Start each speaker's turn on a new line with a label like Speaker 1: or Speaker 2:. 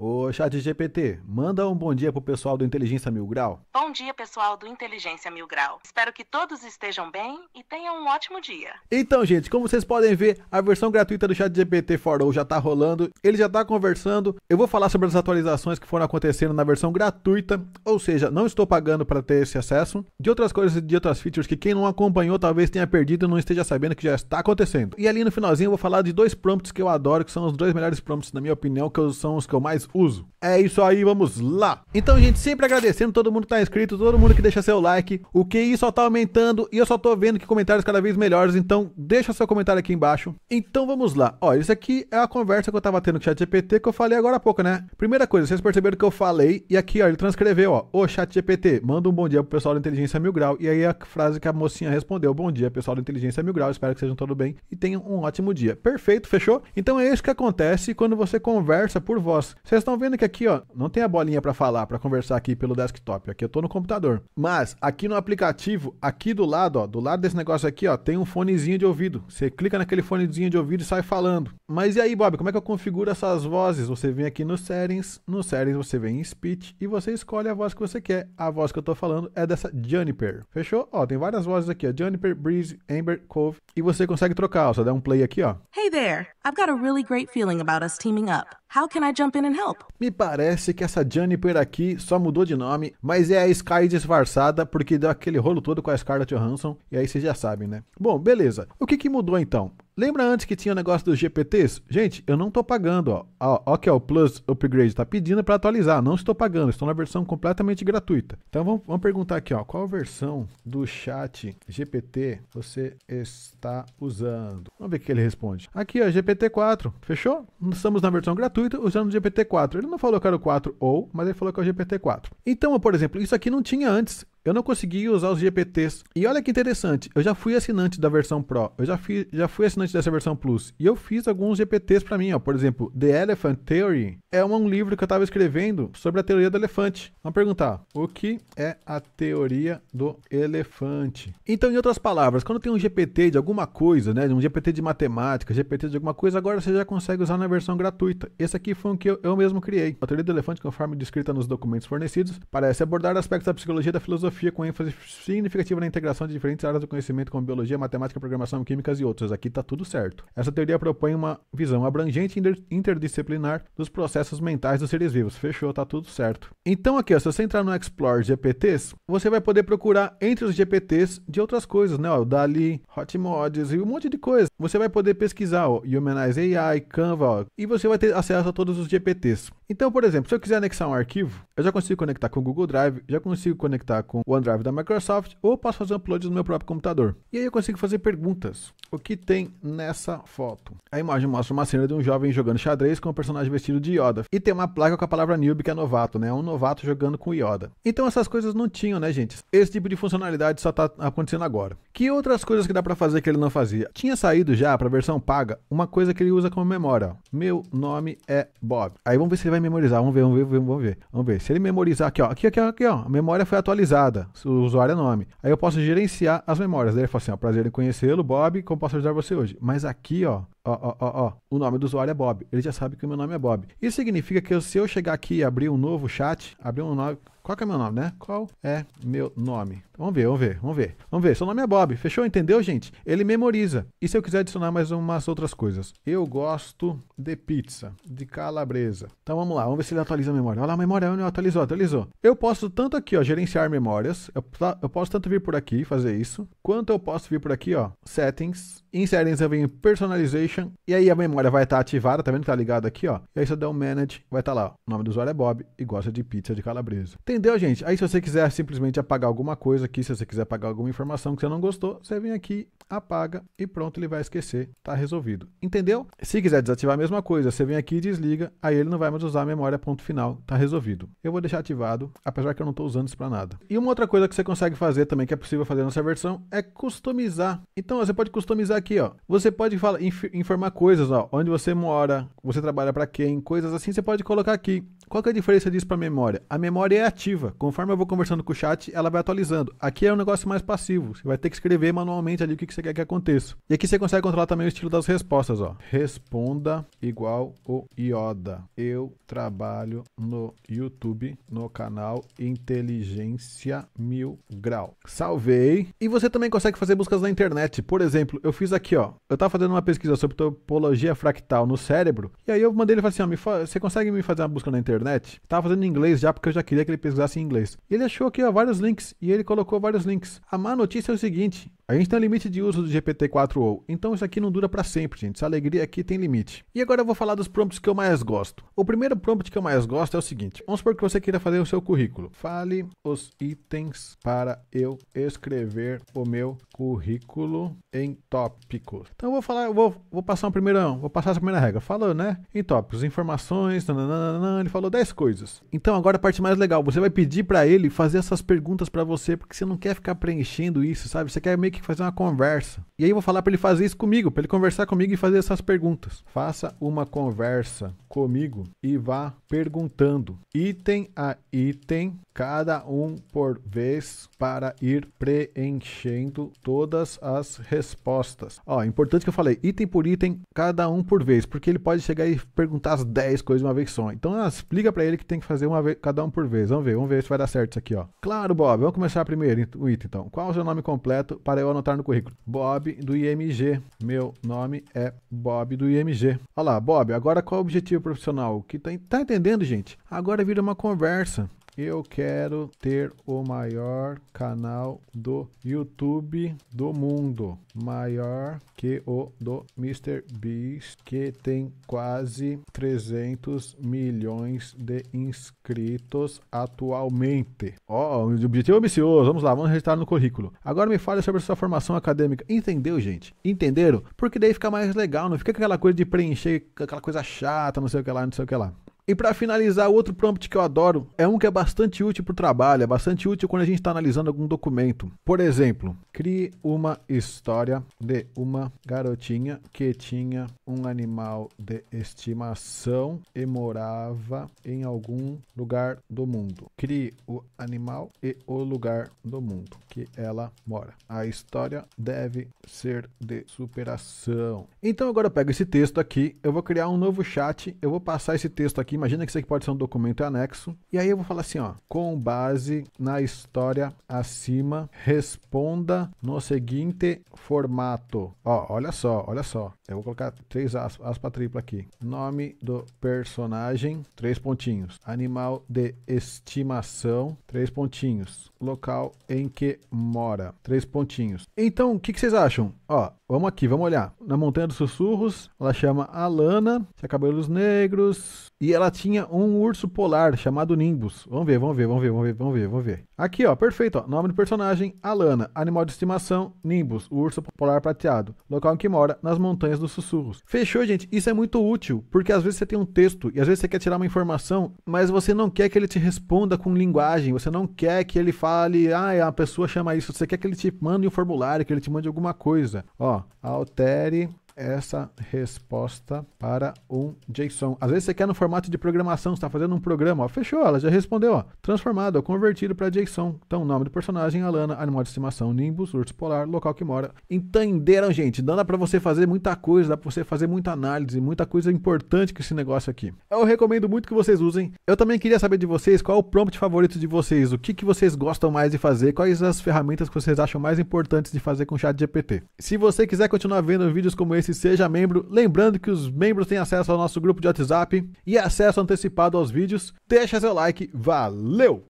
Speaker 1: Ô, chat GPT, manda um bom dia pro pessoal do Inteligência Mil Grau. Bom dia, pessoal do Inteligência Mil Grau. Espero que todos estejam bem e tenham um ótimo dia. Então, gente, como vocês podem ver, a versão gratuita do chat GPT for All já tá rolando, ele já tá conversando. Eu vou falar sobre as atualizações que foram acontecendo na versão gratuita, ou seja, não estou pagando para ter esse acesso. De outras coisas, e de outras features que quem não acompanhou talvez tenha perdido e não esteja sabendo que já está acontecendo. E ali no finalzinho eu vou falar de dois prompts que eu adoro, que são os dois melhores prompts, na minha opinião, que são os que eu mais uso. É isso aí, vamos lá. Então, gente, sempre agradecendo todo mundo que tá inscrito, todo mundo que deixa seu like. O QI só tá aumentando e eu só tô vendo que comentários cada vez melhores, então deixa seu comentário aqui embaixo. Então, vamos lá. Ó, isso aqui é a conversa que eu tava tendo com o ChatGPT que eu falei agora há pouco, né? Primeira coisa, vocês perceberam que eu falei e aqui, ó, ele transcreveu, ó, ô ChatGPT, manda um bom dia pro pessoal da Inteligência Mil Grau. E aí a frase que a mocinha respondeu, bom dia, pessoal da Inteligência Mil Grau, espero que sejam todos bem e tenham um ótimo dia. Perfeito, fechou? Então é isso que acontece quando você conversa por voz. Você vocês estão vendo que aqui, ó, não tem a bolinha para falar, para conversar aqui pelo desktop. Aqui eu tô no computador. Mas aqui no aplicativo, aqui do lado, ó, do lado desse negócio aqui, ó, tem um fonezinho de ouvido. Você clica naquele fonezinho de ouvido e sai falando. Mas e aí, Bob, como é que eu configuro essas vozes? Você vem aqui no settings, no settings você vem em speech e você escolhe a voz que você quer. A voz que eu tô falando é dessa Juniper. Fechou? Ó, tem várias vozes aqui, ó, Juniper, Breeze, Amber, Cove, e você consegue trocar, ó, só dá um play aqui, ó. Hey there. I've got a really great feeling about us teaming up. How can I jump in and help? help? Me parece que essa Jennifer aqui só mudou de nome, mas é a Sky disfarçada porque deu aquele rolo todo com a Scarlett Johansson, e aí vocês já sabem, né? Bom, beleza. O que, que mudou então? Lembra antes que tinha o negócio dos GPTs? Gente, eu não estou pagando. Ó, ó que é o Plus Upgrade está pedindo para atualizar. Não estou pagando, estou na versão completamente gratuita. Então vamos, vamos perguntar aqui, ó, qual versão do chat GPT você está usando? Vamos ver o que ele responde. Aqui, ó, GPT-4. Fechou? Estamos na versão gratuita usando o GPT-4. Ele não falou que era o 4 ou, mas ele falou que é o GPT-4. Então, por exemplo, isso aqui não tinha antes eu não consegui usar os GPTs. E olha que interessante, eu já fui assinante da versão Pro, eu já, fiz, já fui assinante dessa versão Plus, e eu fiz alguns GPTs para mim, ó. por exemplo, The Elephant Theory é um livro que eu estava escrevendo sobre a teoria do elefante. Vamos perguntar, o que é a teoria do elefante? Então, em outras palavras, quando tem um GPT de alguma coisa, né, um GPT de matemática, GPT de alguma coisa, agora você já consegue usar na versão gratuita. Esse aqui foi um que eu, eu mesmo criei. A teoria do elefante, conforme descrita nos documentos fornecidos, parece abordar aspectos da psicologia da filosofia filosofia com ênfase significativa na integração de diferentes áreas do conhecimento, como biologia, matemática, programação, químicas e outras. Aqui está tudo certo. Essa teoria propõe uma visão abrangente e interdisciplinar dos processos mentais dos seres vivos. Fechou, está tudo certo. Então aqui, ó, se você entrar no Explore GPTs, você vai poder procurar entre os GPTs de outras coisas, né? o Dali, Hotmods e um monte de coisa. Você vai poder pesquisar, ó, Humanize AI, Canva, ó, e você vai ter acesso a todos os GPTs. Então, por exemplo, se eu quiser anexar um arquivo, eu já consigo conectar com o Google Drive, já consigo conectar com OneDrive da Microsoft ou posso fazer um upload no meu próprio computador. E aí eu consigo fazer perguntas. O que tem nessa foto? A imagem mostra uma cena de um jovem jogando xadrez com um personagem vestido de Yoda. E tem uma placa com a palavra newbie, que é novato, né? Um novato jogando com Yoda. Então essas coisas não tinham, né, gente? Esse tipo de funcionalidade só tá acontecendo agora. Que outras coisas que dá para fazer que ele não fazia? Tinha saído já para a versão paga uma coisa que ele usa como memória. Meu nome é Bob. Aí vamos ver se ele vai memorizar. Vamos ver, vamos ver, vamos ver. Vamos ver. Se ele memorizar aqui, ó. Aqui, aqui, aqui, ó. A memória foi atualizada nada, o usuário é nome. Aí eu posso gerenciar as memórias. Daí ele fala assim, ó, prazer em conhecê-lo, Bob, como posso ajudar você hoje? Mas aqui, ó, ó, ó, ó, ó, o nome do usuário é Bob. Ele já sabe que o meu nome é Bob. Isso significa que se eu chegar aqui e abrir um novo chat, abrir um novo qual que é meu nome, né? Qual é meu nome? Vamos ver, vamos ver, vamos ver. Vamos ver. Seu nome é Bob. Fechou? Entendeu, gente? Ele memoriza. E se eu quiser adicionar mais umas outras coisas? Eu gosto de pizza, de calabresa. Então vamos lá, vamos ver se ele atualiza a memória. Olha lá, a memória atualizou, atualizou. Eu posso tanto aqui, ó, gerenciar memórias. Eu, eu posso tanto vir por aqui fazer isso, quanto eu posso vir por aqui, ó, settings. Em settings eu venho personalization e aí a memória vai estar tá ativada, tá vendo que tá ligado aqui, ó. E aí se eu der um manage, vai estar tá lá, ó, o nome do usuário é Bob e gosta de pizza de calabresa. Tem entendeu, gente? Aí se você quiser simplesmente apagar alguma coisa aqui, se você quiser apagar alguma informação que você não gostou, você vem aqui, apaga e pronto, ele vai esquecer, tá resolvido. Entendeu? Se quiser desativar a mesma coisa, você vem aqui e desliga, aí ele não vai mais usar a memória ponto final, tá resolvido. Eu vou deixar ativado, apesar que eu não estou usando isso para nada. E uma outra coisa que você consegue fazer também, que é possível fazer nessa versão, é customizar. Então você pode customizar aqui, ó. Você pode falar, inf informar coisas, ó, onde você mora, você trabalha para quem, coisas assim, você pode colocar aqui. Qual que é a diferença disso para memória? A memória é ativa. Conforme eu vou conversando com o chat, ela vai atualizando. Aqui é um negócio mais passivo. Você vai ter que escrever manualmente ali o que, você quer que aconteça. E aqui você consegue controlar também o estilo das respostas. Ó. Responda igual o Ioda. Eu trabalho no YouTube, no canal Inteligência Mil Grau. Salvei. E você também consegue fazer buscas na internet. Por exemplo, eu fiz aqui, ó. Eu estava fazendo uma pesquisa sobre topologia fractal no cérebro. E aí eu mandei ele falar assim: ó, fa você consegue me fazer uma busca na internet? internet, estava fazendo em inglês já porque eu já queria que ele pesquisasse em inglês. E ele achou aqui ó, vários links e ele colocou vários links. A má notícia é o seguinte: a gente tem um limite de uso do GPT-4O, então isso aqui não dura para sempre, gente. Essa alegria aqui tem limite. E agora eu vou falar dos prompts que eu mais gosto. O primeiro prompt que eu mais gosto é o seguinte. Vamos supor que você queira fazer o seu currículo. Fale os itens para eu escrever o meu currículo em tópicos. Então eu vou falar, eu vou, vou passar um primeiro, vou passar essa primeira regra. Falou, né? Em tópicos, informações, nananana, ele falou 10 coisas. Então agora a parte mais legal, você vai pedir para ele fazer essas perguntas para você, porque você não quer ficar preenchendo isso, sabe? Você quer meio que que fazer uma conversa. E aí eu vou falar para ele fazer isso comigo, para ele conversar comigo e fazer essas perguntas. Faça uma conversa comigo e vá perguntando item a item cada um por vez para ir preenchendo todas as respostas. Ó, importante que eu falei, item por item, cada um por vez, porque ele pode chegar e perguntar as 10 coisas uma vez só. Então, ah, explica para ele que tem que fazer uma vez, cada um por vez. Vamos ver, vamos ver se vai dar certo isso aqui, ó. Claro, Bob, vamos começar primeiro o item então. Qual é o seu nome completo para eu anotar no currículo? Bob do IMG. Meu nome é Bob do IMG. Olha lá, Bob, agora qual é o objetivo profissional? Que tá, tá entendendo, gente? Agora vira uma conversa eu quero ter o maior canal do YouTube do mundo, maior que o do Mr. Beast, que tem quase 300 milhões de inscritos atualmente. Ó, oh, objetivo é ambicioso, vamos lá, vamos registrar no currículo. Agora me fale sobre sua formação acadêmica. Entendeu, gente? Entenderam? Porque daí fica mais legal, não fica aquela coisa de preencher, aquela coisa chata, não sei o que lá, não sei o que lá. E para finalizar, outro prompt que eu adoro é um que é bastante útil para o trabalho, é bastante útil quando a gente está analisando algum documento. Por exemplo, crie uma história de uma garotinha que tinha um animal de estimação e morava em algum lugar do mundo. Crie o animal e o lugar do mundo que ela mora. A história deve ser de superação. Então agora eu pego esse texto aqui, eu vou criar um novo chat, eu vou passar esse texto aqui imagina que isso aqui pode ser um documento anexo. E aí eu vou falar assim, ó, com base na história acima, responda no seguinte formato. Ó, olha só, olha só. Eu vou colocar três aspas, tripla aqui. Nome do personagem, três pontinhos. Animal de estimação, três pontinhos. Local em que mora, três pontinhos. Então, o que, que vocês acham? Ó, Vamos aqui, vamos olhar. Na Montanha dos Sussurros, ela chama Alana, tinha cabelos negros, e ela tinha um urso polar chamado Nimbus. Vamos ver, vamos ver, vamos ver, vamos ver, vamos ver, vamos ver. Aqui, ó, perfeito, ó. Nome do personagem, Alana. Animal de estimação, Nimbus, o urso polar prateado. Local em que mora, nas montanhas dos sussurros. Fechou, gente? Isso é muito útil, porque às vezes você tem um texto e às vezes você quer tirar uma informação, mas você não quer que ele te responda com linguagem, você não quer que ele fale, ah, a pessoa chama isso, você quer que ele te mande um formulário, que ele te mande alguma coisa. Ó, altere essa resposta para um JSON. Às vezes você quer no formato de programação, está fazendo um programa, ó, fechou, ela já respondeu, ó, transformado, ó, convertido para JSON. Então, nome do personagem, Alana, animal de estimação, Nimbus, urso polar, local que mora. Entenderam, gente? Então dá para você fazer muita coisa, dá para você fazer muita análise, muita coisa importante com esse negócio aqui. Eu recomendo muito que vocês usem. Eu também queria saber de vocês qual é o prompt favorito de vocês, o que, que vocês gostam mais de fazer, quais as ferramentas que vocês acham mais importantes de fazer com o chat GPT. Se você quiser continuar vendo vídeos como esse se seja membro. Lembrando que os membros têm acesso ao nosso grupo de WhatsApp e acesso antecipado aos vídeos. Deixa seu like, valeu!